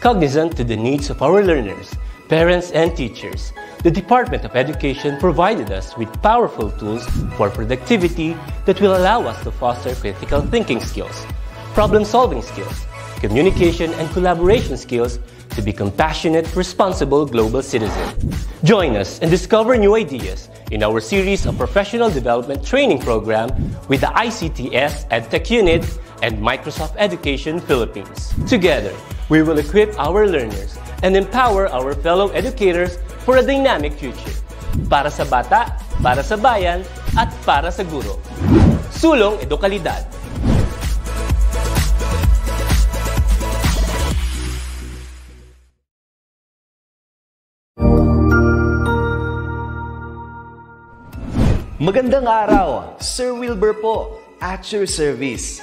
cognizant to the needs of our learners, parents, and teachers, the Department of Education provided us with powerful tools for productivity that will allow us to foster critical thinking skills, problem-solving skills, communication and collaboration skills to be compassionate, responsible global citizens. Join us and discover new ideas in our series of professional development training program with the ICTS EdTech Unit and Microsoft Education Philippines. Together, We will equip our learners and empower our fellow educators for a dynamic future. Para sa bata, para sa bayan, at para sa guro. Sulong Edukalidad. Magandang araw! Sir Wilbur po, at your service.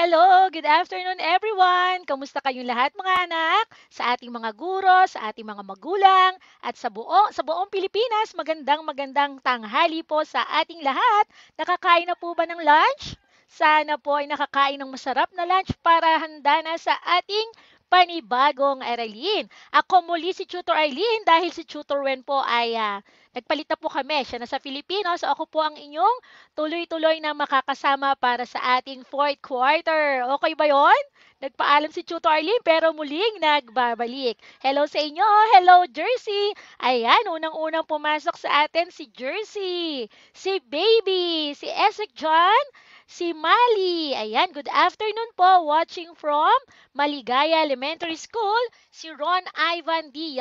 Hello! Good afternoon everyone! Kamusta kayong lahat mga anak? Sa ating mga guro, sa ating mga magulang, at sa, buo, sa buong Pilipinas, magandang magandang tanghali po sa ating lahat. Nakakain na po ba ng lunch? Sana po ay nakakain ng masarap na lunch para handa na sa ating panibagong aralin. Ako muli si Tutor Arlene dahil si Tutor Wen po ay uh, nagpalit na po kami. Siya na sa Filipino, so ako po ang inyong tuloy-tuloy na makakasama para sa ating fourth quarter. Okay ba yon? Nagpaalam si Tutor Arlene pero muling nagbabalik. Hello sa inyo. Hello, Jersey. Ayan, unang-unang pumasok sa atin si Jersey, si Baby, si Esek John, si Mali. Ayan, good afternoon po. Watching from Maligaya Elementary School, si Ron Ivan D.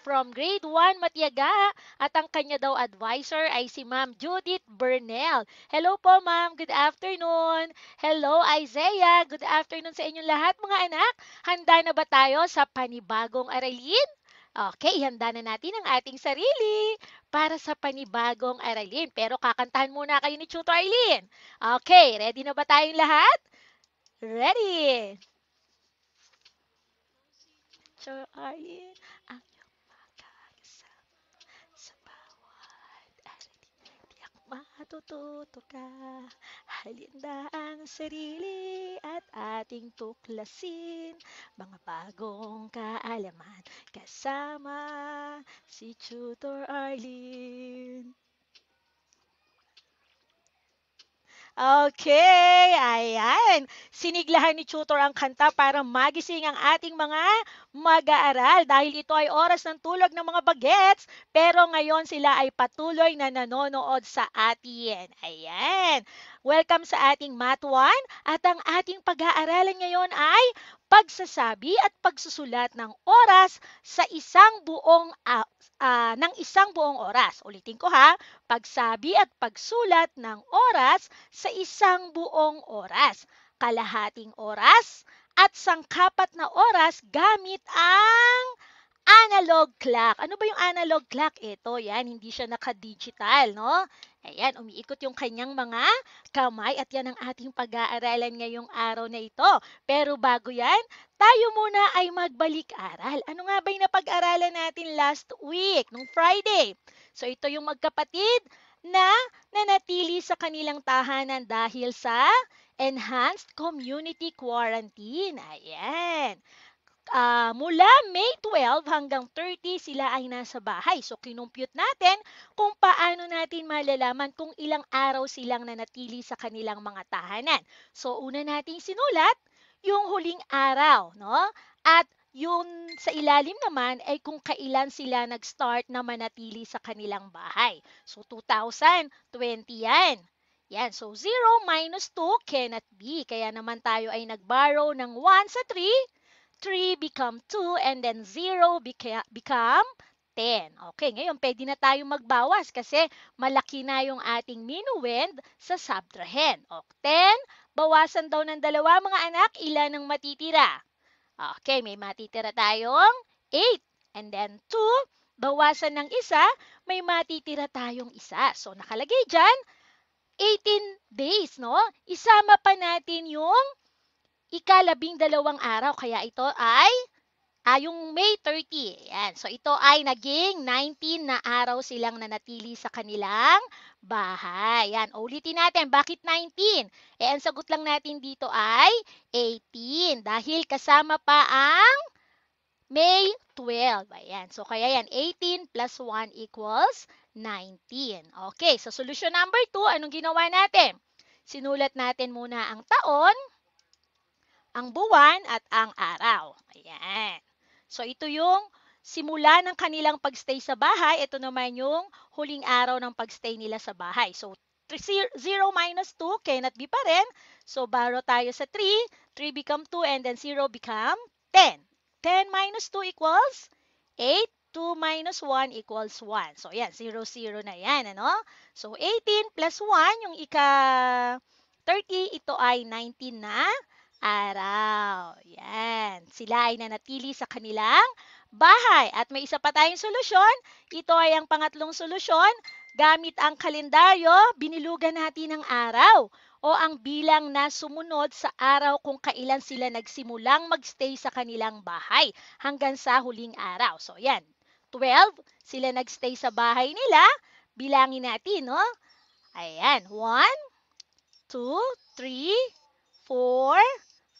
from grade 1 Matiaga at ang kanya daw advisor ay si Ma'am Judith Bernal. Hello po ma'am, good afternoon. Hello Isaiah, good afternoon sa inyong lahat mga anak. Handa na ba tayo sa panibagong aralin? Okay, handa na natin ang ating sarili para sa panibagong aralin. Pero kakantahan muna kayo ni Tutor Arlene. Okay, ready na ba tayong lahat? Ready! Tutor Arlene, ang matututo ka. Halina ang sarili at ating tuklasin mga bagong kaalaman kasama si Tutor Arlene. Okay, ayan. Siniglahan ni tutor ang kanta para magising ang ating mga mag-aaral dahil ito ay oras ng tulog ng mga bagets pero ngayon sila ay patuloy na nanonood sa atin. Ayan. Welcome sa ating Math 1 at ang ating pag-aaralan ngayon ay pagsasabi at pagsusulat ng oras sa isang buong uh, uh, ng isang buong oras. Ulitin ko ha, pagsabi at pagsulat ng oras sa isang buong oras, kalahating oras at sangkapat na oras gamit ang analog clock. Ano ba yung analog clock? Ito, yan, hindi siya naka-digital, no? Ayan, umiikot yung kanyang mga kamay at yan ang ating pag-aaralan ngayong araw na ito. Pero bago yan, tayo muna ay magbalik-aral. Ano nga ba yung napag-aralan natin last week, nung Friday? So ito yung magkapatid na nanatili sa kanilang tahanan dahil sa enhanced community quarantine. Ayan uh, mula May 12 hanggang 30 sila ay nasa bahay. So kinumpute natin kung paano natin malalaman kung ilang araw silang nanatili sa kanilang mga tahanan. So una nating sinulat yung huling araw, no? At yung sa ilalim naman ay kung kailan sila nag-start na manatili sa kanilang bahay. So 2020 yan. Yan, so 0 minus 2 cannot be. Kaya naman tayo ay nag-borrow ng 1 sa 3 3 become 2, and then 0 become 10. Okay, ngayon pwede na tayo magbawas kasi malaki na yung ating minuend sa subtrahend. Okay, 10, bawasan daw ng dalawa mga anak, ilan ang matitira? Okay, may matitira tayong 8. And then 2, bawasan ng isa, may matitira tayong isa. So, nakalagay dyan, 18 days, no? Isama pa natin yung ikalabing dalawang araw. Kaya ito ay ah, May 30. Yan. So ito ay naging 19 na araw silang nanatili sa kanilang bahay. Yan. Ulitin natin, bakit 19? Eh, ang sagot lang natin dito ay 18. Dahil kasama pa ang May 12. Ayan. So kaya yan, 18 plus 1 equals 19. Okay, so solution number 2, anong ginawa natin? Sinulat natin muna ang taon ang buwan at ang araw. Ayan. So ito yung simula ng kanilang pagstay sa bahay, ito naman yung huling araw ng pagstay nila sa bahay. So 0 minus 2 cannot be pa rin. So baro tayo sa 3, 3 become 2 and then 0 become 10. 10 minus 2 equals 8. 2 minus 1 equals 1. So, ayan, 0, 0 na yan, ano? So, 18 plus 1, yung ika 30, ito ay 19 na araw. Yan. Sila ay nanatili sa kanilang bahay. At may isa pa tayong solusyon. Ito ay ang pangatlong solusyon. Gamit ang kalendaryo, binilugan natin ang araw o ang bilang na sumunod sa araw kung kailan sila nagsimulang magstay sa kanilang bahay hanggang sa huling araw. So, yan. 12, sila nagstay sa bahay nila. Bilangin natin, no? Ayan. 1, 2, 3, 4,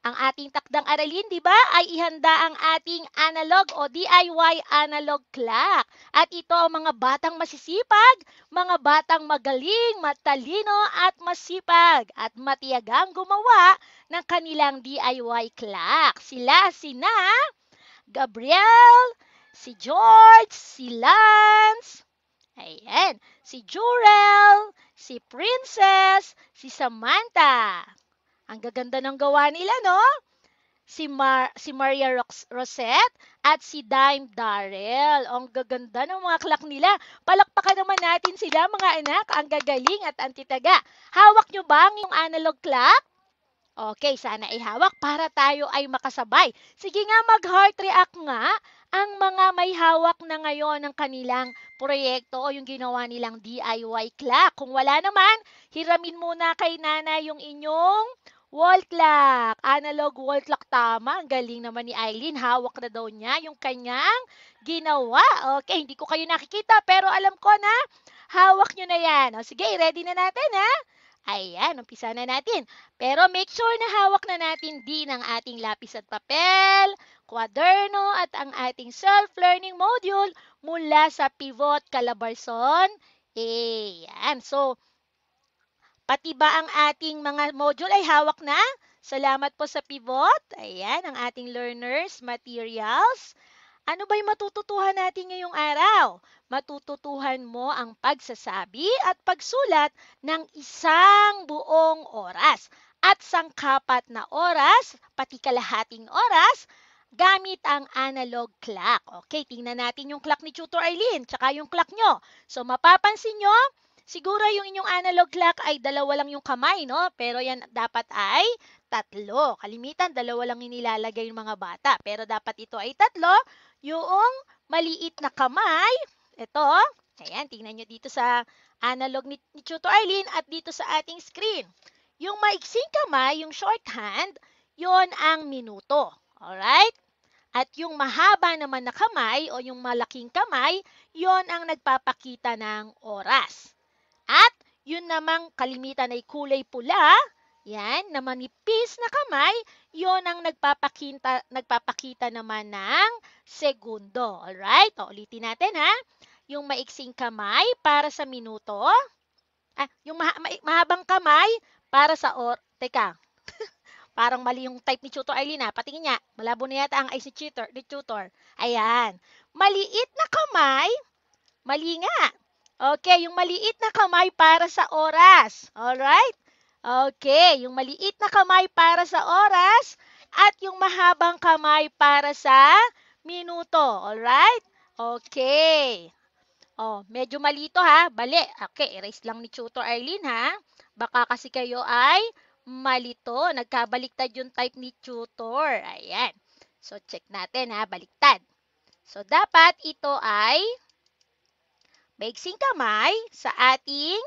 Ang ating takdang aralin, di ba, ay ihanda ang ating analog o DIY analog clock. At ito ang mga batang masisipag, mga batang magaling, matalino at masipag at matiyagang gumawa ng kanilang DIY clock. Sila sina Gabriel, si George, si Lance, ayan, si Jurel, si Princess, si Samantha. Ang gaganda ng gawa nila, no? Si, Mar si Maria Rox Rosette at si Dime Darrell. Ang gaganda ng mga clock nila. Palakpakan naman natin sila mga anak. Ang gagaling at antitaga. Hawak nyo ba ang yung analog clock? Okay, sana ihawak para tayo ay makasabay. Sige nga, mag-heart react nga ang mga may hawak na ngayon ng kanilang proyekto o yung ginawa nilang DIY clock. Kung wala naman, hiramin muna kay Nana yung inyong Wall clock. Analog wall clock. Tama. Ang galing naman ni Eileen. Hawak na daw niya yung kanyang ginawa. Okay, hindi ko kayo nakikita pero alam ko na hawak nyo na yan. O, sige, ready na natin ha. Ayan, umpisa na natin. Pero make sure na hawak na natin din ang ating lapis at papel, kwaderno at ang ating self-learning module mula sa pivot, Calabarzon. Ayan. So, Pati ba ang ating mga module ay hawak na? Salamat po sa pivot. Ayan, ang ating learners materials. Ano ba'y matututuhan natin ngayong araw? Matututuhan mo ang pagsasabi at pagsulat ng isang buong oras at sangkapat na oras, pati kalahating oras, gamit ang analog clock. Okay, tingnan natin yung clock ni Tutor Eileen, tsaka yung clock nyo. So, mapapansin nyo, Siguro yung inyong analog clock ay dalawa lang yung kamay, no? Pero yan dapat ay tatlo. Kalimitan, dalawa lang inilalagay yung mga bata. Pero dapat ito ay tatlo. Yung maliit na kamay, ito, ayan, tingnan nyo dito sa analog ni, ni Tutor Arlene at dito sa ating screen. Yung maiksing kamay, yung shorthand, yon ang minuto. Alright? At yung mahaba naman na kamay o yung malaking kamay, yon ang nagpapakita ng oras. At yun namang kalimitan ay kulay pula, yan, na manipis na kamay, yun ang nagpapakita, nagpapakita naman ng segundo. Alright? O, ulitin natin ha. Yung maiksing kamay para sa minuto. Ah, yung ma ma mahabang kamay para sa or... Teka, parang mali yung type ni Tutor Eileen ha. Patingin niya, malabo na yata ang eyes ni Tutor. Ni tutor. Ayan. Maliit na kamay. Mali nga. Okay, yung maliit na kamay para sa oras. Alright? Okay, yung maliit na kamay para sa oras at yung mahabang kamay para sa minuto. Alright? Okay. Oh, medyo malito ha. Bali. Okay, erase lang ni Tutor Arlene ha. Baka kasi kayo ay malito. Nagkabaliktad yung type ni Tutor. Ayan. So, check natin ha. Baliktad. So, dapat ito ay Baiksing kamay sa ating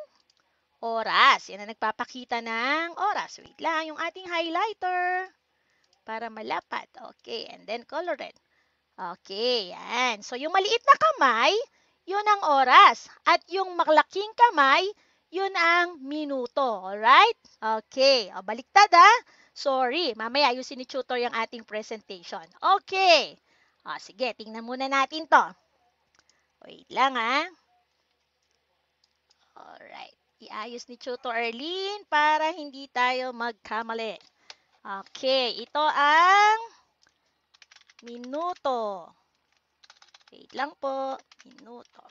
oras. Yan ang nagpapakita ng oras. Wait lang, yung ating highlighter para malapat. Okay, and then color red. Okay, yan. So, yung maliit na kamay, yun ang oras. At yung malaking kamay, yun ang minuto. Alright? Okay. O, baliktad ha. Sorry. Mamaya ayusin ni tutor yung ating presentation. Okay. O, sige. Tingnan muna natin to. Wait lang ah. Alright. Iayos ni Chuto Arlene para hindi tayo magkamali. Okay, ito ang minuto. Wait lang po. Minuto.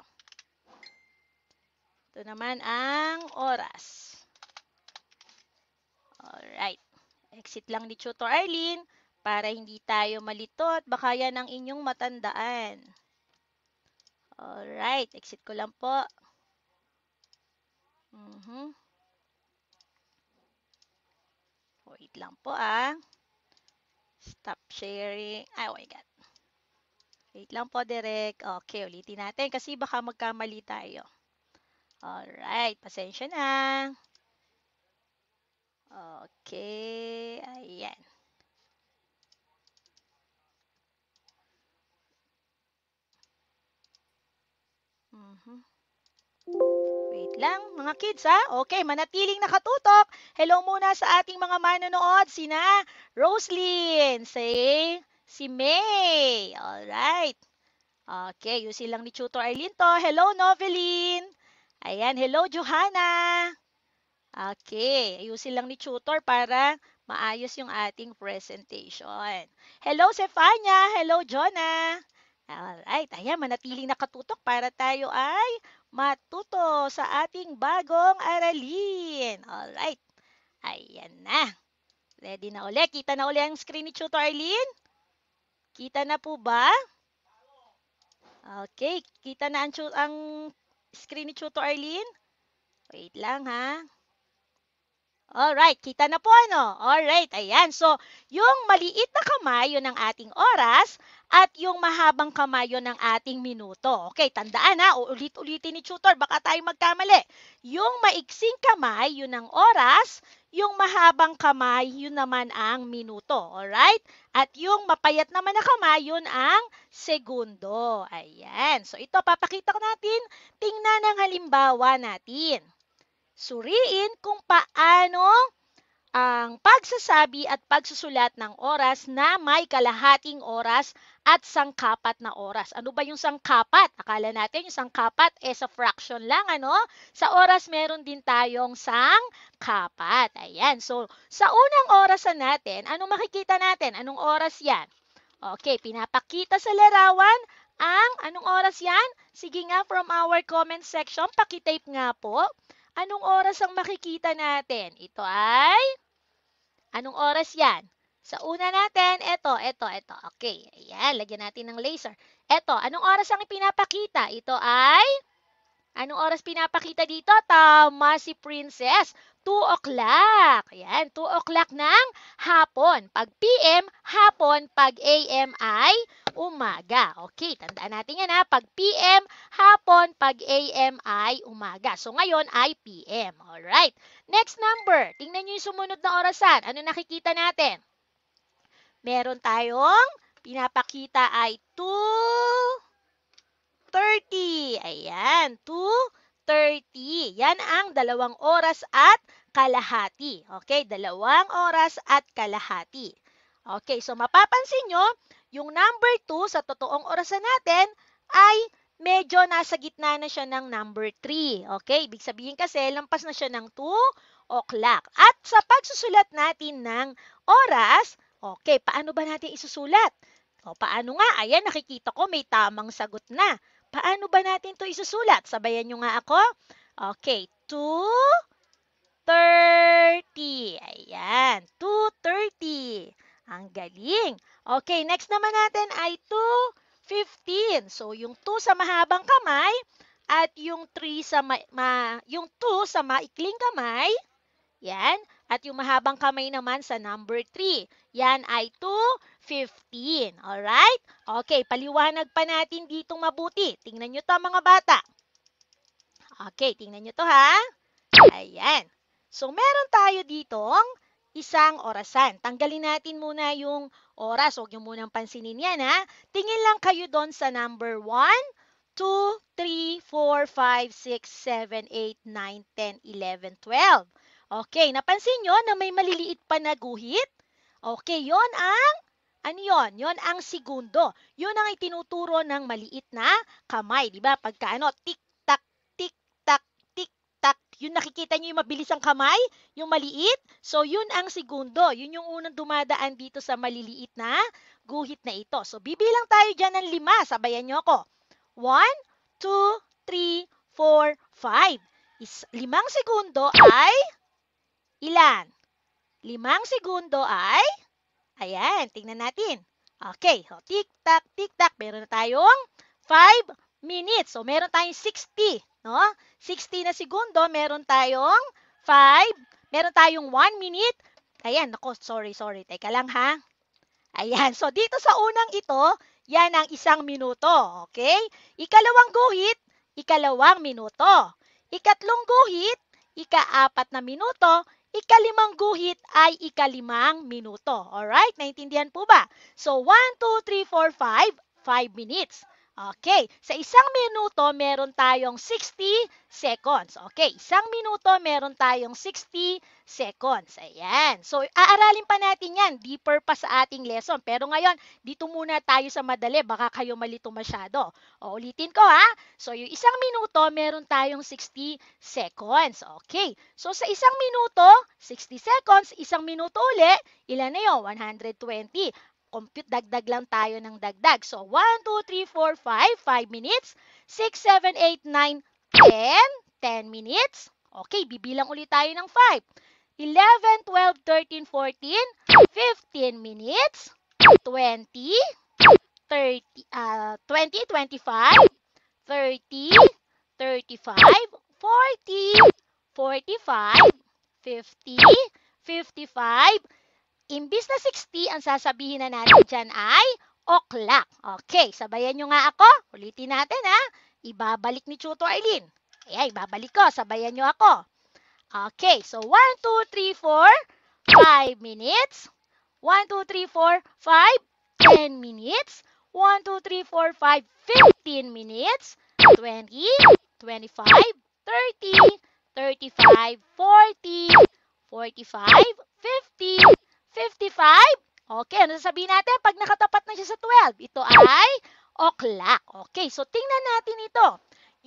Ito naman ang oras. Alright. Exit lang ni Chuto Arlene para hindi tayo malito at baka yan ang inyong matandaan. Alright. Exit ko lang po. Mm-hmm. Wait lang po ah. Stop sharing. Ay, oh my God. Wait lang po, Derek. Okay, ulitin natin kasi baka magkamali tayo. Alright, pasensya na. Okay, ayan. Mm-hmm. Wait lang, mga kids ha. Ah. Okay, manatiling nakatutok. Hello muna sa ating mga manonood. Sina Roslyn, si, si May. Alright. Okay, yung silang ni Tutor Arlene to. Hello, Noveline. Ayan, hello, Johanna. Okay, ayusin lang ni tutor para maayos yung ating presentation. Hello, Stefania. Hello, Jonah. Alright, ayan, manatiling nakatutok para tayo ay matuto sa ating bagong aralin. Alright. Ayan na. Ready na ulit. Kita na ulit ang screen ni Tutor Arlene? Kita na po ba? Okay. Kita na ang, ang screen ni Tutor Arlene? Wait lang ha. Alright, kita na po ano? Alright, ayan. So, yung maliit na kamay, yun ang ating oras, at yung mahabang kamay, yun ang ating minuto. Okay, tandaan ha, ulit-ulitin ni tutor, baka tayo magkamali. Yung maiksing kamay, yun ang oras, yung mahabang kamay, yun naman ang minuto. Alright? At yung mapayat naman na kamay, yun ang segundo. Ayan. So, ito, papakita ko natin, tingnan ang halimbawa natin suriin kung paano ang pagsasabi at pagsusulat ng oras na may kalahating oras at sangkapat na oras. Ano ba yung sangkapat? Akala natin yung sangkapat eh sa fraction lang, ano? Sa oras meron din tayong sangkapat. Ayan. So, sa unang oras na natin, anong makikita natin? Anong oras yan? Okay, pinapakita sa larawan ang anong oras yan? Sige nga, from our comment section, pakitape nga po. Anong oras ang makikita natin? Ito ay, anong oras yan? Sa una natin, ito, ito, ito. Okay, ayan, lagyan natin ng laser. Ito, anong oras ang ipinapakita? Ito ay Anong oras pinapakita dito? Tama si Princess. 2 o'clock. Ayan, 2 o'clock ng hapon. Pag PM, hapon. Pag AM ay umaga. Okay, tandaan natin yan ha. Pag PM, hapon. Pag AM ay umaga. So, ngayon ay PM. Alright. Next number. Tingnan nyo yung sumunod na orasan. Ano nakikita natin? Meron tayong pinapakita ay 2 30. Ayan, 2.30. Yan ang dalawang oras at kalahati. Okay, dalawang oras at kalahati. Okay, so mapapansin nyo, yung number 2 sa totoong orasan natin ay medyo nasa gitna na siya ng number 3. Okay, ibig sabihin kasi lampas na siya ng 2 o'clock. At sa pagsusulat natin ng oras, okay, paano ba natin isusulat? O paano nga? Ayan, nakikita ko may tamang sagot na. Paano ba natin to isusulat? Sabayan nyo nga ako. Okay, 2.30. Ayan, 2.30. Ang galing. Okay, next naman natin ay 2.15. So, yung 2 sa mahabang kamay at yung 3 sa ma, ma yung 2 sa maikling kamay, yan, at yung mahabang kamay naman sa number 3. Yan ay 2 15. Alright? Okay, paliwanag pa natin dito mabuti. Tingnan nyo to mga bata. Okay, tingnan nyo to ha. Ayan. So, meron tayo ditong isang orasan. Tanggalin natin muna yung oras. Huwag nyo munang pansinin yan ha. Tingin lang kayo doon sa number 1, 2, 3, 4, 5, 6, 7, 8, 9, 10, 11, 12. Okay, napansin nyo na may maliliit pa na guhit? Okay, yon ang ano yon? Yon ang segundo. Yon ang itinuturo ng maliit na kamay, di ba? Pagka ano, tik-tak, tik-tak, tik-tak. Yung nakikita niyo yung mabilis ang kamay, yung maliit. So, yun ang segundo. Yun yung unang dumadaan dito sa maliliit na guhit na ito. So, bibilang tayo dyan ng lima. Sabayan niyo ako. One, two, three, four, five. Is, limang segundo ay ilan? Limang segundo ay Ayan, tingnan natin. Okay, so tik-tak, tik-tak. Meron na tayong 5 minutes. So, meron tayong 60. No? 60 na segundo, meron tayong 5. Meron tayong 1 minute. Ayan, nako, sorry, sorry. Teka lang ha. Ayan, so dito sa unang ito, yan ang isang minuto. Okay? Ikalawang guhit, ikalawang minuto. Ikatlong guhit, ikaapat na minuto, Ikalimang guhit ay ikalimang minuto. Alright? Naintindihan po ba? So, 1, 2, 3, 4, 5, 5 minutes. Okay, sa isang minuto meron tayong 60 seconds. Okay, isang minuto meron tayong 60 seconds. Ayan. So, aaralin pa natin yan. Deeper pa sa ating lesson. Pero ngayon, dito muna tayo sa madali. Baka kayo malito masyado. O, ulitin ko ha. So, yung isang minuto meron tayong 60 seconds. Okay. So, sa isang minuto, 60 seconds, isang minuto uli, ilan na yun? 120 compute dagdag lang tayo ng dagdag. So, 1, 2, 3, 4, 5, 5 minutes. 6, 7, 8, 9, 10, 10 minutes. Okay, bibilang ulit tayo ng 5. 11, 12, 13, 14, 15 minutes. 20, 30, uh, 20, 25, 30, 35, 40, 45, 50, 55, Imbis na 60, ang sasabihin na natin dyan ay o'clock. Okay, sabayan nyo nga ako. Ulitin natin ha. Ibabalik ni Chuto Eileen. Ayan, ibabalik ko. Sabayan nyo ako. Okay, so 1, 2, 3, 4, 5 minutes. 1, 2, 3, 4, 5, 10 minutes. 1, 2, 3, 4, 5, 15 minutes. 20, 25, 30, 35, 40, 45, 50, 55? Okay, ano sasabihin natin? Pag nakatapat na siya sa 12, ito ay o'clock. Okay, so tingnan natin ito.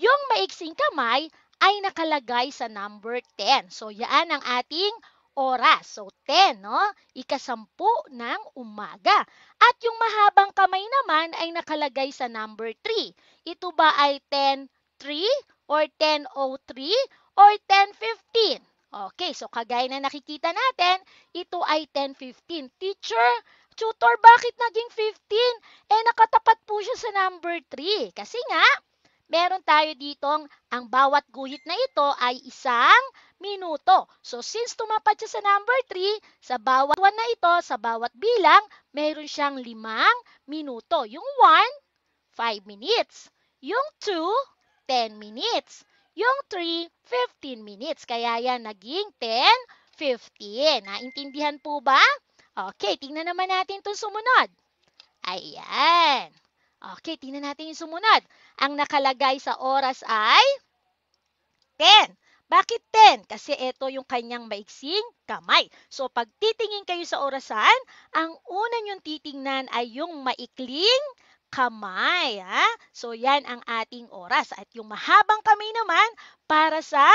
Yung maiksing kamay ay nakalagay sa number 10. So, yan ang ating oras. So, 10, no? Ikasampu ng umaga. At yung mahabang kamay naman ay nakalagay sa number 3. Ito ba ay 10.3 or 10.03 or 10.15? Okay, so kagaya na nakikita natin, ito ay 10.15. Teacher, tutor, bakit naging 15? Eh, nakatapat po siya sa number 3. Kasi nga, meron tayo ditong ang bawat guhit na ito ay isang minuto. So, since tumapat siya sa number 3, sa bawat 1 na ito, sa bawat bilang, meron siyang limang minuto. Yung 1, 5 minutes. Yung 2, 10 minutes. Yung 3, 15 minutes. Kaya yan naging 10, 15. Naintindihan po ba? Okay, tingnan naman natin itong sumunod. Ayan. Okay, tingnan natin yung sumunod. Ang nakalagay sa oras ay 10. Bakit 10? Kasi ito yung kanyang maiksing kamay. So, pag titingin kayo sa orasan, ang una nyong titingnan ay yung maikling kamay. Ha? So yan ang ating oras. At yung mahabang kamay naman para sa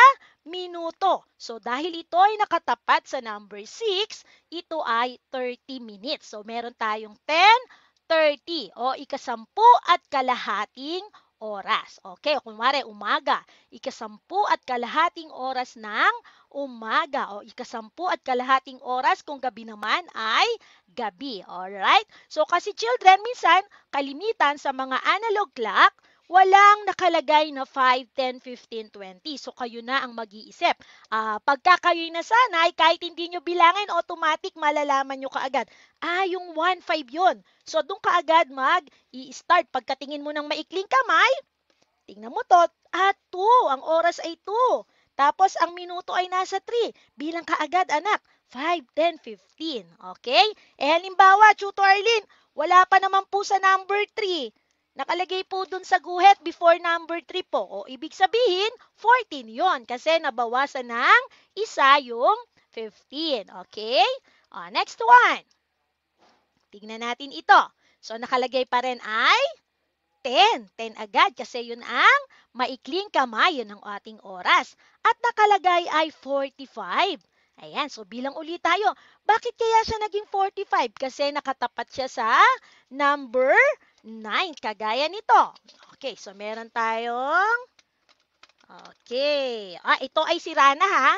minuto. So dahil ito ay nakatapat sa number 6, ito ay 30 minutes. So meron tayong 10, 30 o ikasampu at kalahating oras. Okay, kunwari umaga, ikasampu at kalahating oras ng umaga. O ikasampu at kalahating oras kung gabi naman ay gabi. Alright? So kasi children, minsan kalimitan sa mga analog clock, walang nakalagay na 5, 10, 15, 20. So, kayo na ang mag-iisip. Uh, pagka kayo'y nasanay, kahit hindi nyo bilangin, automatic malalaman nyo kaagad. Ah, yung 1, 5 yun. So, doon kaagad mag-i-start. Pagkatingin mo ng maikling kamay, tingnan mo to, ah, 2. Ang oras ay 2. Tapos, ang minuto ay nasa 3. Bilang kaagad anak. 5, 10, 15. Okay? Eh, halimbawa, Chuto Arlene, wala pa naman po sa number 3. Nakalagay po dun sa guhit before number 3 po. O, ibig sabihin, 14 yon kasi nabawasan ng isa yung 15. Okay? O, next one. Tignan natin ito. So, nakalagay pa rin ay 10. 10 agad kasi yun ang maikling kamay. Yun ang ating oras at nakalagay ay 45. Ayan, so bilang ulit tayo. Bakit kaya siya naging 45? Kasi nakatapat siya sa number 9, kagaya nito. Okay, so meron tayong... Okay. Ah, ito ay sira na ha.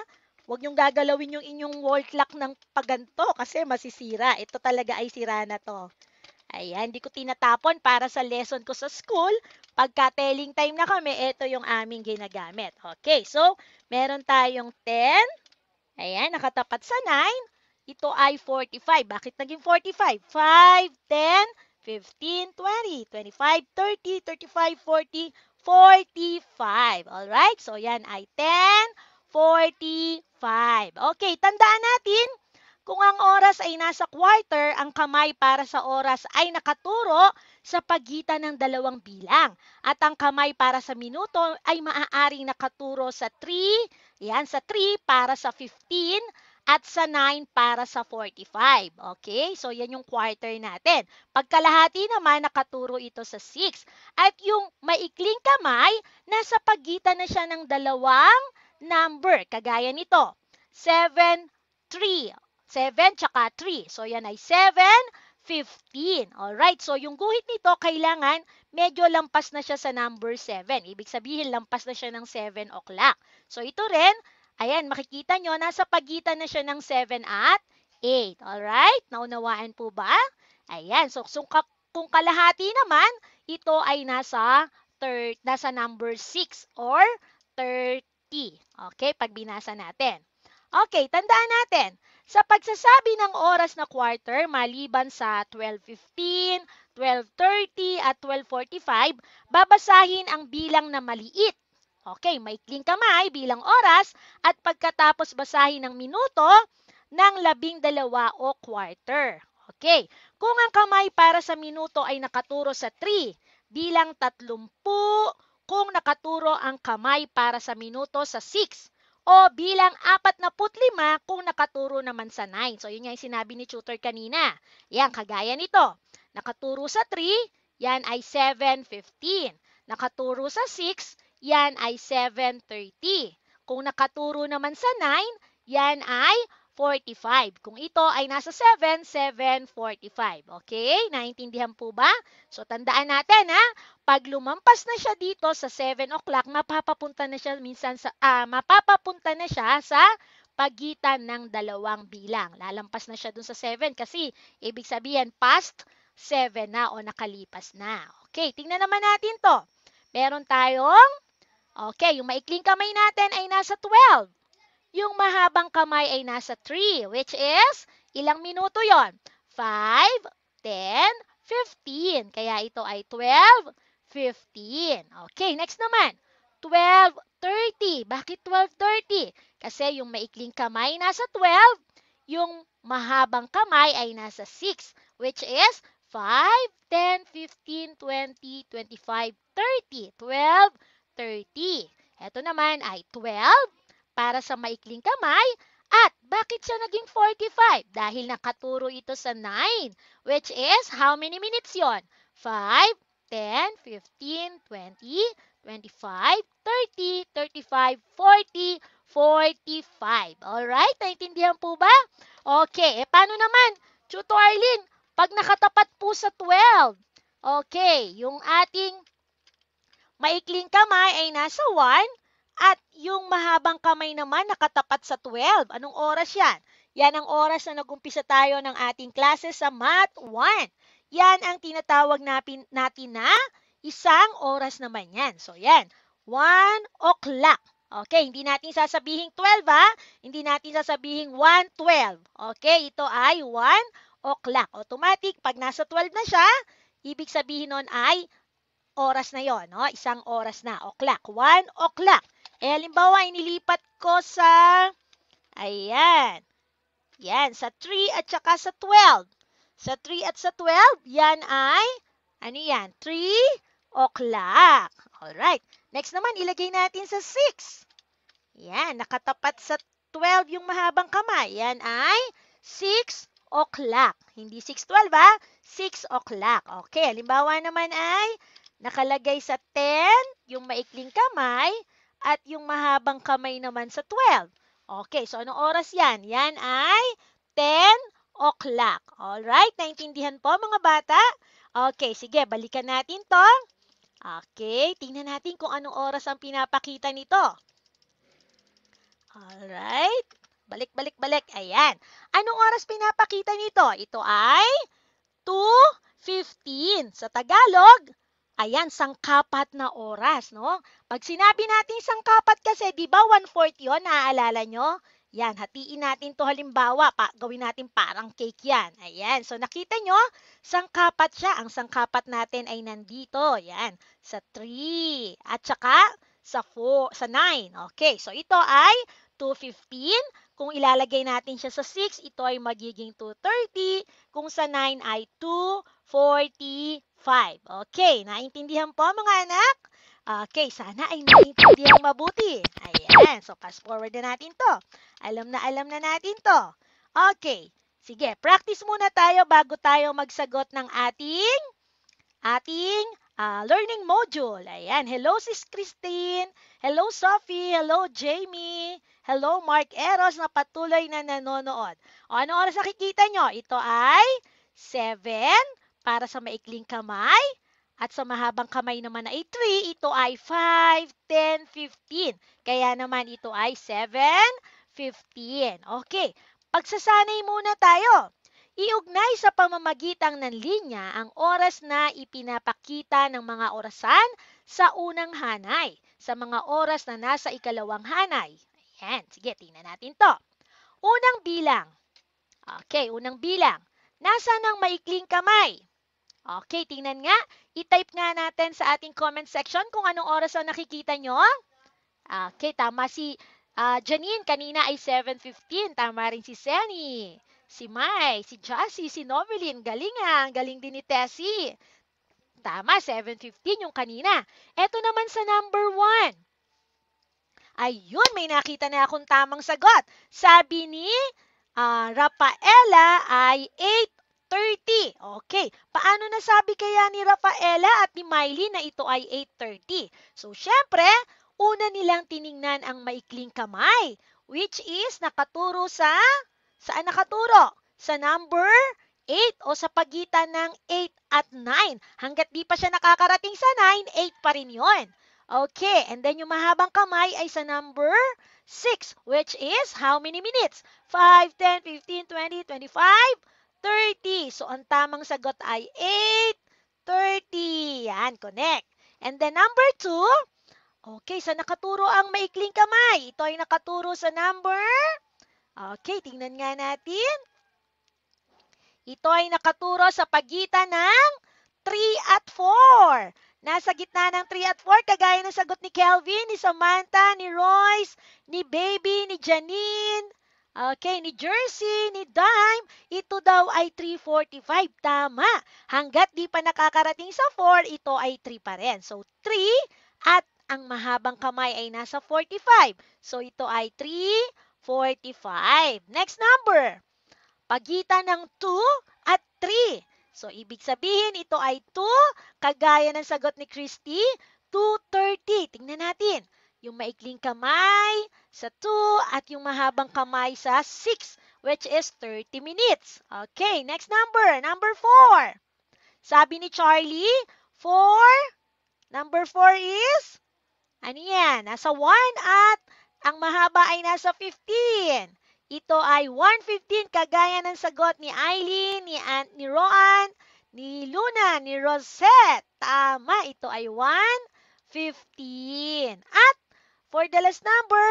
Huwag niyong gagalawin yung inyong wall clock ng paganto kasi masisira. Ito talaga ay sira na to. Ayan, hindi ko tinatapon para sa lesson ko sa school. Pagka telling time na kami, ito yung aming ginagamit. Okay, so meron tayong 10. Ayan, nakatapat sa 9. Ito ay 45. Bakit naging 45? 5, 10, 15, 20, 25, 30, 35, 40, 45. Alright, so yan ay 10, 45. Okay, tandaan natin kung ang oras ay nasa quarter, ang kamay para sa oras ay nakaturo sa pagitan ng dalawang bilang. At ang kamay para sa minuto ay maaaring nakaturo sa 3, yan, sa 3 para sa 15, at sa 9 para sa 45. Okay? So, yan yung quarter natin. Pagkalahati naman, nakaturo ito sa 6. At yung maikling kamay, nasa pagitan na siya ng dalawang number. Kagaya nito, 7, 3. 7 tsaka 3. So, yan ay 7, 15. Alright, so yung guhit nito, kailangan medyo lampas na siya sa number 7. Ibig sabihin, lampas na siya ng 7 o'clock. So, ito rin, ayan, makikita nyo, nasa pagitan na siya ng 7 at 8. Alright, naunawaan po ba? Ayan, so, so kung kalahati naman, ito ay nasa, third, nasa number 6 or 30. Okay, pag binasa natin. Okay, tandaan natin sa pagsasabi ng oras na quarter maliban sa 12.15, 12.30 at 12.45, babasahin ang bilang na maliit. Okay, maikling kamay bilang oras at pagkatapos basahin ng minuto ng labing dalawa o quarter. Okay, kung ang kamay para sa minuto ay nakaturo sa 3, bilang 30 kung nakaturo ang kamay para sa minuto sa 6 o bilang 45 kung nakaturo naman sa 9. So, yun nga yung sinabi ni tutor kanina. Yan, kagaya nito. Nakaturo sa 3, yan ay 7.15. Nakaturo sa 6, yan ay 7.30. Kung nakaturo naman sa 9, yan ay 45. Kung ito ay nasa 7, 7, Okay? Naintindihan po ba? So, tandaan natin ha. Pag lumampas na siya dito sa 7 o'clock, mapapapunta na siya minsan sa, ah, mapapapunta na siya sa pagitan ng dalawang bilang. Lalampas na siya dun sa 7 kasi ibig sabihin past 7 na o nakalipas na. Okay, tingnan naman natin to. Meron tayong, okay, yung maikling kamay natin ay nasa 12. Yung mahabang kamay ay nasa 3, which is ilang minuto yon? 5, 10, 15. Kaya ito ay 12, 15. Okay, next naman. 12.30. Bakit 12.30? Kasi yung maikling kamay nasa 12, yung mahabang kamay ay nasa 6, which is 5, 10, 15, 20, 25, 30. 12, 30. Ito naman ay 12, para sa maikling kamay at bakit siya naging 45? Dahil nakaturo ito sa 9, which is how many minutes yon? 5, 10, 15, 20, 25, 30, 35, 40, 45. Alright? Naintindihan po ba? Okay. E paano naman? Chuto Arlene, pag nakatapat po sa 12, okay, yung ating maikling kamay ay nasa 1, at yung mahabang kamay naman nakatapat sa 12. Anong oras yan? Yan ang oras na nagumpisa tayo ng ating klase sa Math 1. Yan ang tinatawag natin, natin na isang oras naman yan. So yan, 1 o'clock. Okay, hindi natin sasabihin 12 ha. Hindi natin sasabihin 1.12. Okay, ito ay 1 o'clock. Automatic, pag nasa 12 na siya, ibig sabihin nun ay oras na yon, no? isang oras na, o'clock, 1 o'clock. Eh, halimbawa, inilipat ko sa, ayan, yan, sa 3 at saka sa 12. Sa 3 at sa 12, yan ay, ano yan, 3 o'clock. Alright. Next naman, ilagay natin sa 6. Yan, nakatapat sa 12 yung mahabang kamay. Yan ay 6 o'clock. Hindi 6.12 ba? 6 o'clock. Okay, halimbawa naman ay nakalagay sa 10 yung maikling kamay at yung mahabang kamay naman sa 12. Okay, so anong oras yan? Yan ay 10 o'clock. Alright, naintindihan po mga bata? Okay, sige, balikan natin to. Okay, tingnan natin kung anong oras ang pinapakita nito. Alright, balik, balik, balik. Ayan. Anong oras pinapakita nito? Ito ay 2.15. Sa Tagalog, Ayan, sangkapat na oras, no? Pag sinabi natin sangkapat kasi, di ba 1/4 naaalala nyo? Yan, hatiin natin to halimbawa, pa, gawin natin parang cake yan. Ayan, so nakita nyo, sangkapat siya. Ang sangkapat natin ay nandito, yan, sa 3, at saka sa 4, sa 9. Okay, so ito ay 215. Kung ilalagay natin siya sa 6, ito ay magiging 230. Kung sa 9 ay 240. 5. Okay, naintindihan po mga anak? Okay, sana ay naintindihan mabuti. Ayan, so fast forward na natin to. Alam na alam na natin to. Okay, sige, practice muna tayo bago tayo magsagot ng ating ating uh, learning module. Ayan, hello sis Christine, hello Sophie, hello Jamie, hello Mark Eros na patuloy na nanonood. O, ano oras nakikita nyo? Ito ay 7 para sa maikling kamay. At sa mahabang kamay naman ay 3, eh, ito ay 5, 10, 15. Kaya naman ito ay 7, 15. Okay, pagsasanay muna tayo. Iugnay sa pamamagitan ng linya ang oras na ipinapakita ng mga orasan sa unang hanay, sa mga oras na nasa ikalawang hanay. Ayan, sige, tingnan natin to. Unang bilang. Okay, unang bilang. Nasaan ang maikling kamay? Okay, tingnan nga. I-type nga natin sa ating comment section kung anong oras ang nakikita nyo. Okay, tama si uh, Janine. Kanina ay 7.15. Tama rin si Senny. Si Mai, si Jassy, si Novelin. Galing ah. Galing din ni Tessie. Tama, 7.15 yung kanina. Ito naman sa number 1. Ayun, may nakita na akong tamang sagot. Sabi ni uh, Rafaela ay 8 8.30. Okay, paano nasabi kaya ni Rafaela at ni Miley na ito ay 8.30? So, syempre, una nilang tiningnan ang maikling kamay, which is nakaturo sa, saan nakaturo? Sa number 8 o sa pagitan ng 8 at 9. Hanggat di pa siya nakakarating sa 9, 8 pa rin yon. Okay, and then yung mahabang kamay ay sa number 6, which is how many minutes? 5, 10, 15, 20, 25, 30. So, ang tamang sagot ay 8.30. Yan, connect. And then, number 2. Okay, sa nakaturo ang maikling kamay? Ito ay nakaturo sa number? Okay, tingnan nga natin. Ito ay nakaturo sa pagitan ng 3 at 4. Nasa gitna ng 3 at 4, kagaya ng sagot ni Kelvin, ni Samantha, ni Royce, ni Baby, ni Janine, Okay, ni Jersey, ni Dime, ito daw ay 345. Tama. Hanggat di pa nakakarating sa 4, ito ay 3 pa rin. So, 3 at ang mahabang kamay ay nasa 45. So, ito ay 345. Next number. Pagitan ng 2 at 3. So, ibig sabihin, ito ay 2. Kagaya ng sagot ni Christy, 230. Tingnan natin. Yung maikling kamay sa 2 at yung mahabang kamay sa 6 which is 30 minutes. Okay, next number, number 4. Sabi ni Charlie, 4, number 4 is, ano yan? Nasa 1 at ang mahaba ay nasa 15. Ito ay 115 kagaya ng sagot ni Eileen, ni Aunt, ni Roan, ni Luna, ni Rosette. Tama, ito ay 115. At For the last number,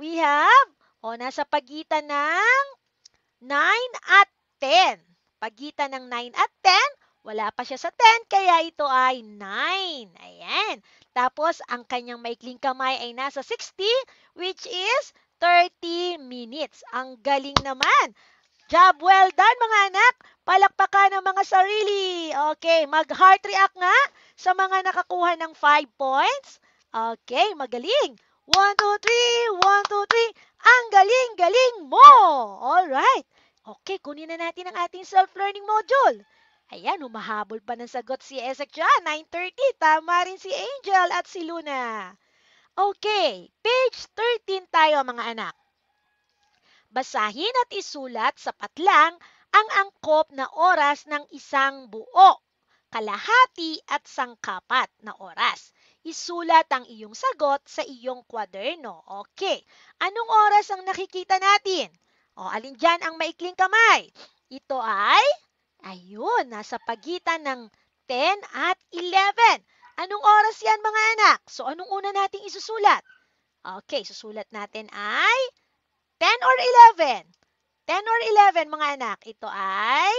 we have, o, oh, nasa pagitan ng 9 at 10. Pagitan ng 9 at 10, wala pa siya sa 10, kaya ito ay 9. Ayan. Tapos, ang kanyang maikling kamay ay nasa 60, which is 30 minutes. Ang galing naman. Job well done, mga anak. Palakpakan ng mga sarili. Okay, mag-heart react nga sa mga nakakuha ng 5 points. Okay, magaling. One, two, three. One, two, three. Ang galing-galing mo! Alright. Okay, kunin na natin ang ating self-learning module. Ayan, umahabol pa ng sagot si Esek dyan. 9.30. Tama rin si Angel at si Luna. Okay, page 13 tayo mga anak. Basahin at isulat sa patlang ang angkop na oras ng isang buo, kalahati at sangkapat na oras isulat ang iyong sagot sa iyong kwaderno. Okay. Anong oras ang nakikita natin? O, alin dyan ang maikling kamay? Ito ay, ayun, nasa pagitan ng 10 at 11. Anong oras yan mga anak? So, anong una nating isusulat? Okay, susulat natin ay 10 or 11. 10 or 11 mga anak. Ito ay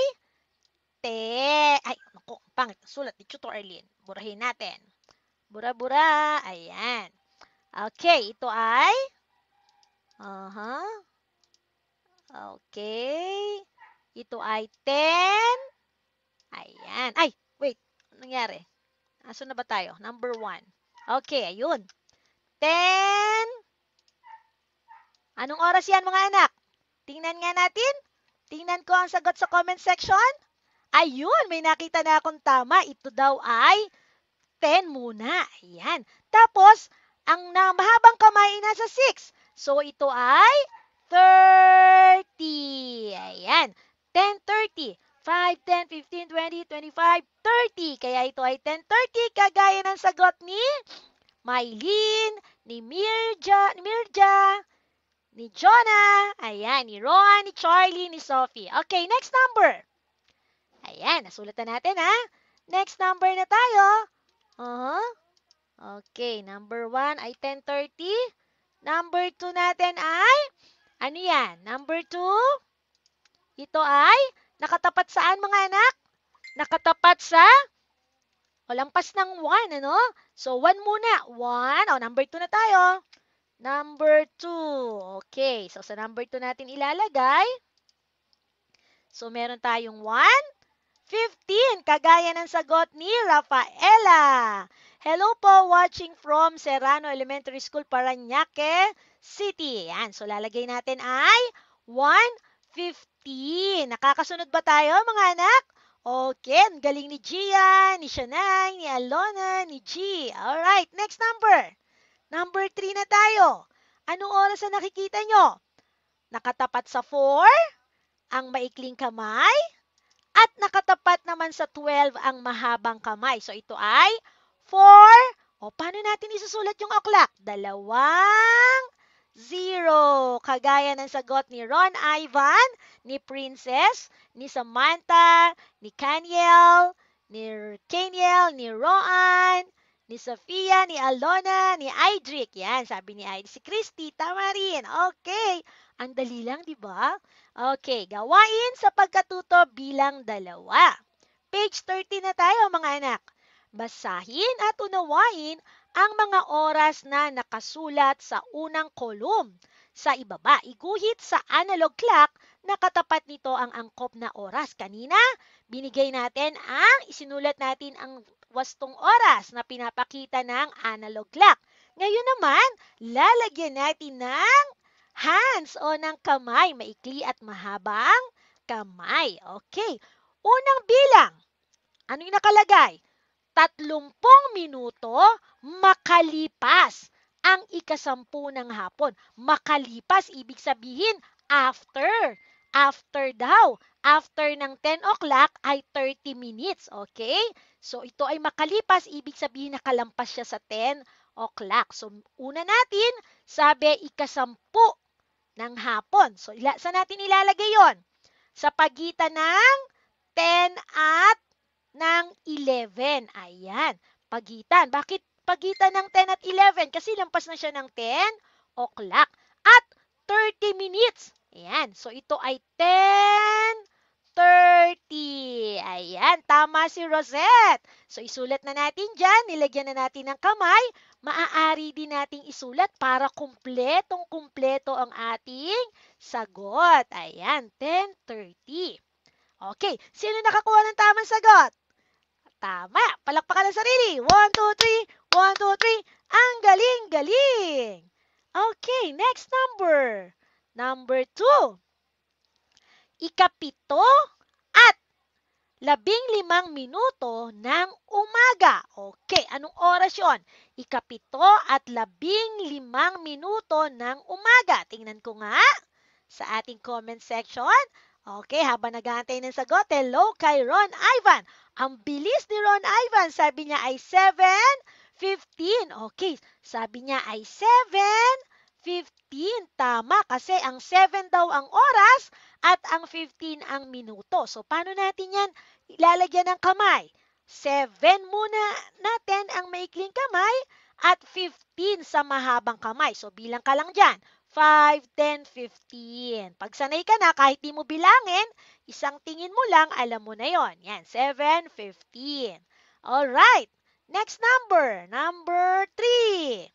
10. Ay, naku, pangit. Sulat ni Tutor Arlene. Burahin natin. Bura-bura. Ayan. Okay, ito ay? Uh-huh. Okay. Ito ay 10. Ayan. Ay, wait. nangyari? Aso na ba tayo? Number 1. Okay, ayun. 10. Anong oras yan mga anak? Tingnan nga natin. Tingnan ko ang sagot sa comment section. Ayun, may nakita na akong tama. Ito daw ay 10. 10 muna. Ayan. Tapos, ang na, mahabang kamay ay nasa 6. So, ito ay 30. Ayan. 10, 30. 5, 10, 15, 20, 25, 30. Kaya ito ay 10.30 kagaya ng sagot ni Mylene, ni Mirja, ni Mirja, ni Jonah, ayan, ni Ron, ni Charlie, ni Sophie. Okay, next number. Ayan, nasulatan natin ha. Next number na tayo. Uh-huh. Okay, number 1 ay 10.30. Number 2 natin ay, ano yan? Number 2, ito ay nakatapat saan mga anak? Nakatapat sa, walang pas ng 1, ano? So, 1 muna. 1, o number 2 na tayo. Number 2. Okay, so sa number 2 natin ilalagay. So, meron tayong 1, 15, kagaya ng sagot ni Rafaela. Hello po, watching from Serrano Elementary School, Paranaque City. Yan, so lalagay natin ay 115. Nakakasunod ba tayo mga anak? Okay, ang galing ni Gia, ni Shanay, ni Alona, ni G. Alright, next number. Number 3 na tayo. Anong oras na nakikita nyo? Nakatapat sa 4? Ang maikling kamay? At nakatapat naman sa 12 ang mahabang kamay. So ito ay 4. O paano natin isusulat yung o'clock? Dalawang 0. Kagaya ng sagot ni Ron Ivan, ni Princess, ni Samantha, ni Kaniel, ni Kaniel, ni Roan, ni Sofia, ni Alona, ni Idrick. Yan, sabi ni Idrick. Si Christy, tama rin. Okay. Ang dali lang, di ba? Okay, gawain sa pagkatuto bilang dalawa. Page 30 na tayo mga anak. Basahin at unawain ang mga oras na nakasulat sa unang kolum. Sa ibaba, iguhit sa analog clock na katapat nito ang angkop na oras. Kanina, binigay natin ang isinulat natin ang wastong oras na pinapakita ng analog clock. Ngayon naman, lalagyan natin ng hands o ng kamay. Maikli at mahabang kamay. Okay. Unang bilang. Ano yung nakalagay? 30 minuto makalipas ang ikasampu ng hapon. Makalipas, ibig sabihin, after. After daw. After ng 10 o'clock ay 30 minutes. Okay? So, ito ay makalipas. Ibig sabihin, nakalampas siya sa 10 o'clock. So, una natin, sabi, ikasampu ng hapon. So, ila, saan natin ilalagay yon? Sa pagitan ng 10 at ng 11. Ayan, pagitan. Bakit pagitan ng 10 at 11? Kasi lampas na siya ng 10 o'clock. At 30 minutes. Ayan, so ito ay 10.30. Ayan, tama si Rosette. So isulat na natin dyan, nilagyan na natin ng kamay maaari din nating isulat para kumpletong kumpleto ang ating sagot. Ayan, 10.30. Okay, sino nakakuha ng tamang sagot? Tama, palakpakan ang sarili. 1, 2, 3, 1, 2, 3. Ang galing, galing. Okay, next number. Number 2. Ikapito labing limang minuto ng umaga. Okay, anong oras yon? Ikapito at labing limang minuto ng umaga. Tingnan ko nga sa ating comment section. Okay, habang naghahantay ng sagot, hello kay Ron Ivan. Ang bilis ni Ron Ivan, sabi niya ay 7.15. Okay, sabi niya ay 7.15. Tama, kasi ang 7 daw ang oras at ang 15 ang minuto. So, paano natin yan? Ilalagyan ng kamay. 7 muna natin ang maikling kamay at 15 sa mahabang kamay. So, bilang ka lang dyan. 5, 10, 15. Pag sanay ka na, kahit di mo bilangin, isang tingin mo lang, alam mo na yon. Yan, 7, 15. Alright, next number. Number 3.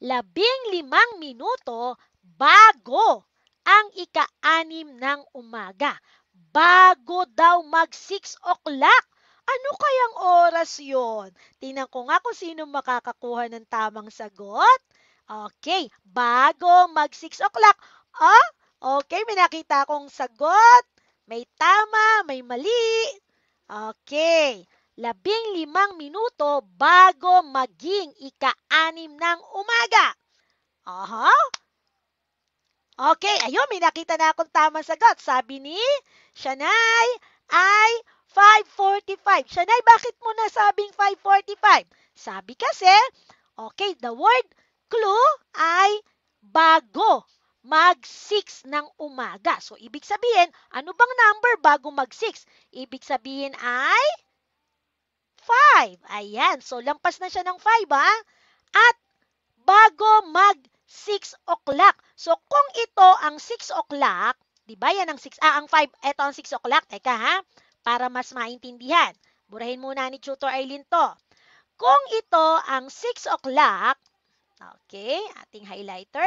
Labing limang minuto bago ang ika-anim ng umaga bago daw mag 6 o'clock. Ano kayang oras yon? Tinan ko nga kung sino makakakuha ng tamang sagot. Okay, bago mag 6 o'clock. Oh, okay, may nakita akong sagot. May tama, may mali. Okay, labing limang minuto bago maging ika-anim ng umaga. Aha, uh-huh. Okay, ayun, may nakita na akong tamang sagot. Sabi ni Shanay ay 545. Shanay, bakit mo nasabing 545? Sabi kasi, okay, the word clue ay bago mag 6 ng umaga. So, ibig sabihin, ano bang number bago mag 6? Ibig sabihin ay 5. Ayan. So, lampas na siya ng 5, ha? At bago mag 6 o'clock. So, kung ito ang 6 o'clock, di ba yan ang 6, ah, ang 5, ito ang 6 o'clock. Teka ha, para mas maintindihan. Burahin muna ni Tutor Eileen to. Kung ito ang 6 o'clock, okay, ating highlighter.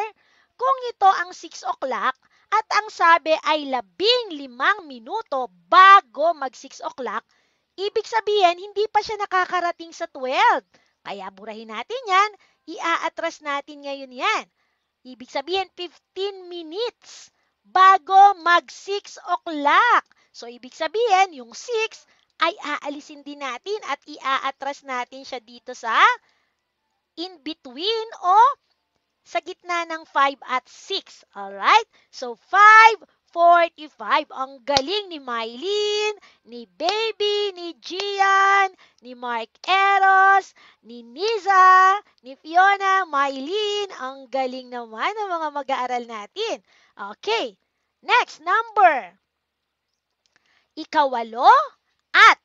Kung ito ang 6 o'clock, at ang sabi ay labing limang minuto bago mag 6 o'clock, ibig sabihin hindi pa siya nakakarating sa 12. Kaya burahin natin yan iaatras natin ngayon yan. Ibig sabihin, 15 minutes bago mag 6 o'clock. So, ibig sabihin, yung 6 ay aalisin din natin at iaatras natin siya dito sa in between o sa gitna ng 5 at 6. Alright? So, 5, 45. Ang galing ni Mylene, ni Baby, ni Gian, ni Mark Eros, ni Niza, ni Fiona, Mylene. Ang galing naman ng mga mag-aaral natin. Okay. Next, number. Ikawalo at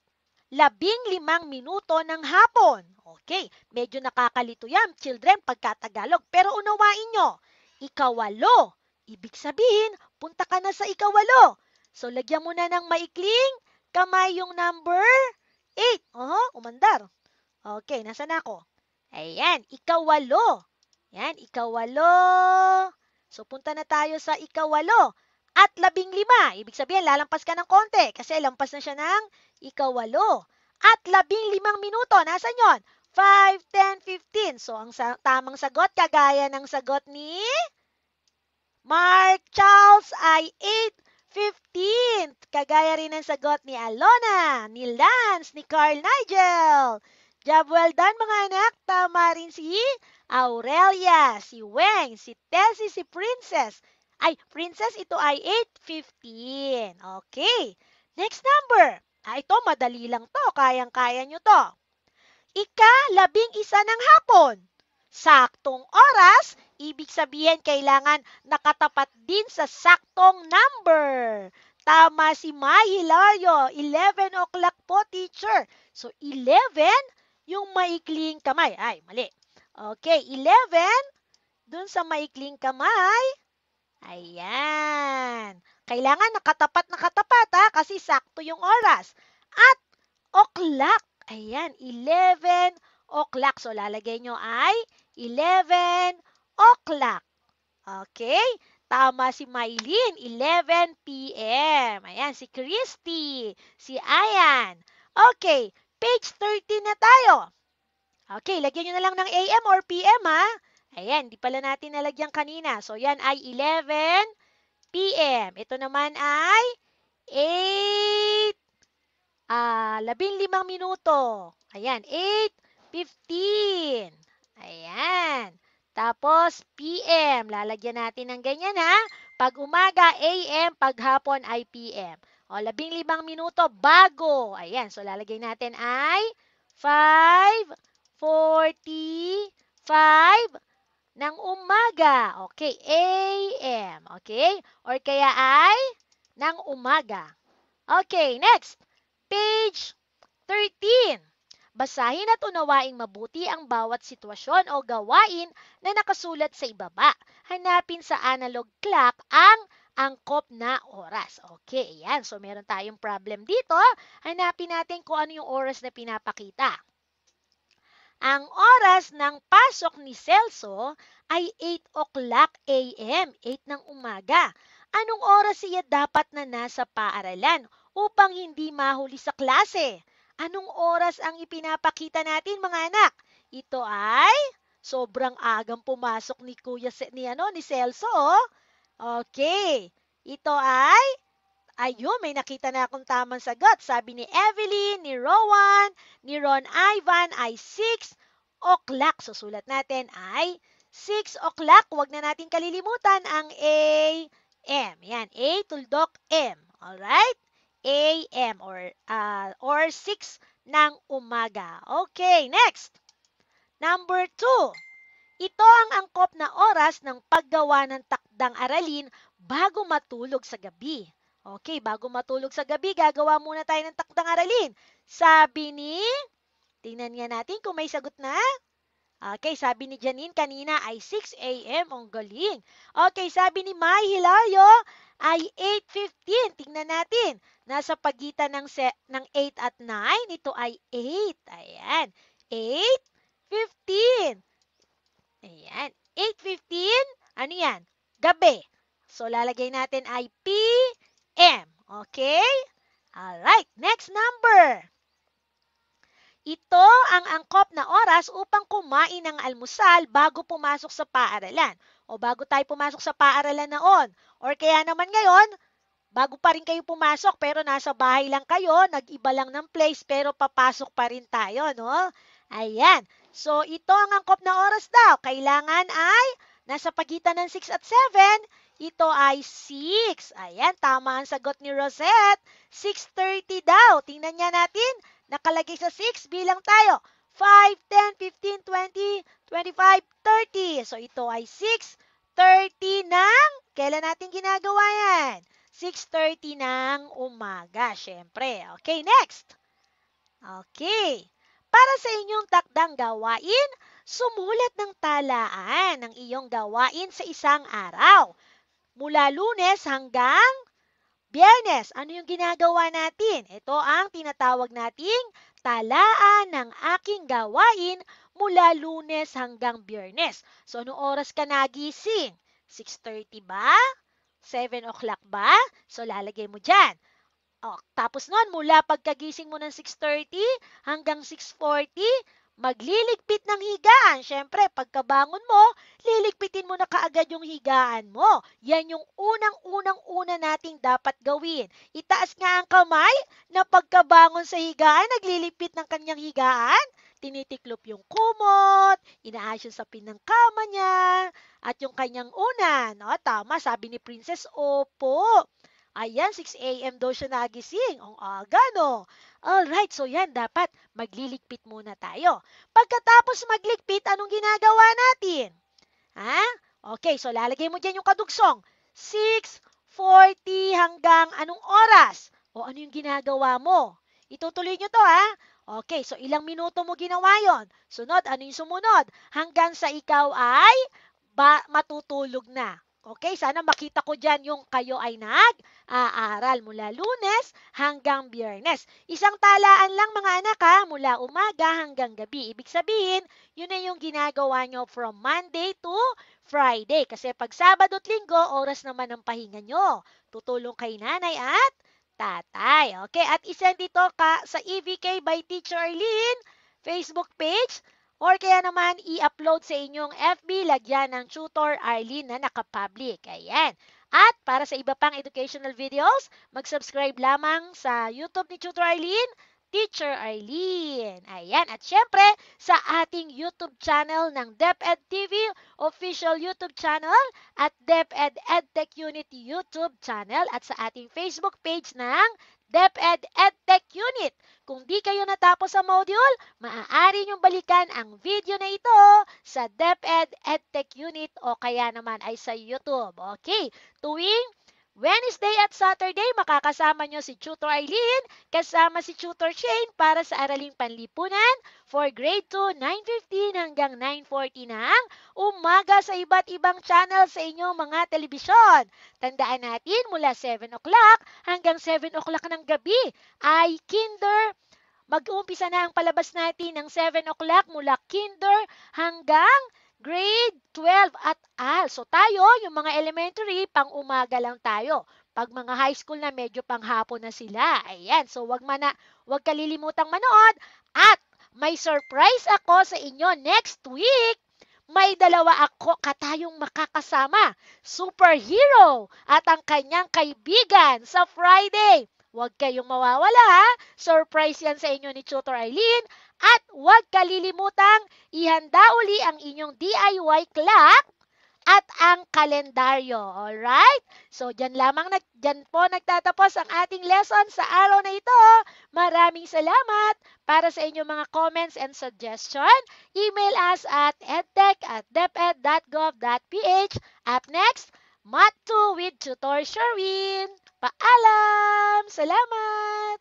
labing limang minuto ng hapon. Okay, medyo nakakalito yan, children, pagkatagalog. Pero unawain nyo, ikawalo, ibig sabihin, Punta ka na sa ikawalo. So, lagyan mo na ng maikling kamay yung number 8. Oh, umandar. Okay, nasa na ako? Ayan, ikawalo. Yan, ikawalo. So, punta na tayo sa ikawalo. At labing lima. Ibig sabihin, lalampas ka ng konti kasi lampas na siya ng ikawalo. At labing limang minuto. Nasaan yon? 5, 10, 15. So, ang sa tamang sagot, kagaya ng sagot ni Mark Charles ay 8.15. Kagaya rin ang sagot ni Alona, ni Lance, ni Carl Nigel. Job well done mga anak. Tama rin si Aurelia, si Weng, si Tessie, si Princess. Ay, Princess, ito ay 8.15. Okay. Next number. Ah, ito, madali lang to. Kayang-kaya nyo to. Ika, labing isa ng hapon saktong oras, ibig sabihin kailangan nakatapat din sa saktong number. Tama si Mahilayo, Hilario, 11 o'clock po teacher. So 11, yung maikling kamay. Ay, mali. Okay, 11, dun sa maikling kamay. Ayan. Kailangan nakatapat nakatapat ha, kasi sakto yung oras. At o'clock, ayan, 11 o'clock. So, lalagay nyo ay 11 o'clock. Okay? Tama si Mylene, 11 p.m. Ayan, si Christy, si Ayan. Okay, page 13 na tayo. Okay, lagyan nyo na lang ng AM or PM ha. Ayan, di pala natin nalagyan kanina. So, yan ay 11 p.m. Ito naman ay 8, ah, uh, 15 minuto. Ayan, 8 15. Ayan. Tapos, PM. Lalagyan natin ng ganyan ha. Pag umaga, AM. Pag hapon ay PM. O, labing limang minuto bago. Ayan. So, lalagyan natin ay 5, ng umaga. Okay. AM. Okay. Or kaya ay ng umaga. Okay. Next. Page 13. Basahin at unawaing mabuti ang bawat sitwasyon o gawain na nakasulat sa ibaba. Hanapin sa analog clock ang angkop na oras. Okay, ayan. So, meron tayong problem dito. Hanapin natin kung ano yung oras na pinapakita. Ang oras ng pasok ni Celso ay 8 o'clock a.m., 8 ng umaga. Anong oras siya dapat na nasa paaralan upang hindi mahuli sa klase? Anong oras ang ipinapakita natin mga anak? Ito ay sobrang agang pumasok ni Kuya si, ni ano ni Celso. Oh. Okay. Ito ay ayun may nakita na akong tamang sagot. Sabi ni Evelyn, ni Rowan, ni Ron Ivan ay 6 o'clock. Susulat natin ay 6 o'clock. Huwag na natin kalilimutan ang A M. Yan, A tuldok M. All right? a.m. or uh, or 6 ng umaga. Okay, next. Number 2. Ito ang angkop na oras ng paggawa ng takdang aralin bago matulog sa gabi. Okay, bago matulog sa gabi, gagawa muna tayo ng takdang aralin. Sabi ni, tingnan nga natin kung may sagot na. Okay, sabi ni Janine kanina ay 6 a.m. Ang galing. Okay, sabi ni Mai Hilario ay 8.15. Tingnan natin. Nasa pagitan ng, se- ng 8 at 9, ito ay 8. Ayan. 8.15. Ayan. 8.15, ano yan? Gabi. So, lalagay natin ay PM. Okay? Alright, next number. Ito ang angkop na oras upang kumain ng almusal bago pumasok sa paaralan o bago tayo pumasok sa paaralan noon. Or kaya naman ngayon, bago pa rin kayo pumasok pero nasa bahay lang kayo, nag-iba lang ng place pero papasok pa rin tayo, no? Ayan. So, ito ang angkop na oras daw. Kailangan ay nasa pagitan ng 6 at 7, ito ay 6. Ayan, tama ang sagot ni Rosette. 6.30 daw. Tingnan niya natin. Nakalagay sa 6, bilang tayo. 5, 10, 15, 20, 25, 30. So, ito ay 6, 6.30 ng, kailan natin ginagawa yan? 6.30 ng umaga, syempre. Okay, next. Okay. Para sa inyong takdang gawain, sumulat ng talaan ng iyong gawain sa isang araw. Mula lunes hanggang Biyernes, ano yung ginagawa natin? Ito ang tinatawag nating talaan ng aking gawain mula lunes hanggang biyernes. So, anong oras ka nagising? 6.30 ba? 7 o'clock ba? So, lalagay mo dyan. O, tapos nun, mula pagkagising mo ng 6.30 hanggang 6.40, magliligpit ng higaan. Siyempre, pagkabangon mo, liligpitin mo na kaagad yung higaan mo. Yan yung unang-unang-una nating dapat gawin. Itaas nga ang kamay na pagkabangon sa higaan, nagliligpit ng kanyang higaan. Tinitiklop yung kumot, inaayos yung sapin ng kama niya, at yung kanyang unan. No, tama, sabi ni Princess, opo. Ayan, 6 a.m. daw siya nagising. Ang aga, no? Alright, so yan, dapat magliligpit muna tayo. Pagkatapos magligpit, anong ginagawa natin? Ha? Ah, okay, so lalagay mo dyan yung kadugsong. 6.40 hanggang anong oras? O ano yung ginagawa mo? Itutuloy nyo to ha. Ah. Okay, so ilang minuto mo ginawa yon? Sunod, ano yung sumunod? Hanggang sa ikaw ay ba matutulog na. Okay, sana makita ko dyan yung kayo ay nag-aaral mula lunes hanggang biyernes. Isang talaan lang mga anak ha, mula umaga hanggang gabi. Ibig sabihin, yun na yung ginagawa nyo from Monday to Friday. Kasi pag Sabado at Linggo, oras naman ng pahinga nyo. Tutulong kay nanay at tatay. Okay, at isend dito ka sa EVK by Teacher Arlene Facebook page Or kaya naman, i-upload sa inyong FB, lagyan ng tutor Arlene na nakapublic. Ayan. At para sa iba pang educational videos, mag-subscribe lamang sa YouTube ni Tutor Arlene, Teacher Arlene. Ayan. At syempre, sa ating YouTube channel ng DepEd TV, official YouTube channel, at DepEd EdTech Unity YouTube channel, at sa ating Facebook page ng DepEd EdTech Unit. Kung di kayo natapos sa module, maaari niyong balikan ang video na ito sa DepEd EdTech Unit o kaya naman ay sa YouTube. Okay, tuwing Wednesday at Saturday, makakasama nyo si Tutor Eileen kasama si Tutor Shane para sa Araling Panlipunan for Grade 2, 9.15 hanggang 9.40 ng umaga sa iba't ibang channel sa inyong mga telebisyon. Tandaan natin mula 7 o'clock hanggang 7 o'clock ng gabi ay Kinder Mag-uumpisa na ang palabas natin ng 7 o'clock mula kinder hanggang grade 12 at all. So tayo, yung mga elementary, pang umaga lang tayo. Pag mga high school na, medyo panghapon na sila. Ayan, so wag, mana, wag kalilimutang manood. At may surprise ako sa inyo next week may dalawa ako katayong makakasama, superhero at ang kanyang kaibigan sa Friday. Huwag kayong mawawala ha. Surprise yan sa inyo ni Tutor Eileen. At huwag kalilimutang ihanda uli ang inyong DIY clock at ang kalendaryo. Alright? So, dyan lamang, nag, dyan po nagtatapos ang ating lesson sa araw na ito. Maraming salamat para sa inyong mga comments and suggestion. Email us at edtech at deped.gov.ph. Up next, Math 2 with Tutor Sherwin. Paalam! Salamat!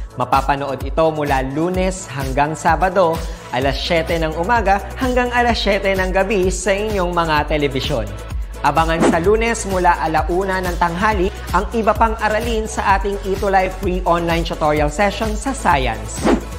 Mapapanood ito mula lunes hanggang Sabado, alas 7 ng umaga hanggang alas 7 ng gabi sa inyong mga telebisyon. Abangan sa lunes mula alauna ng tanghali ang iba pang aralin sa ating Ito Live free online tutorial session sa Science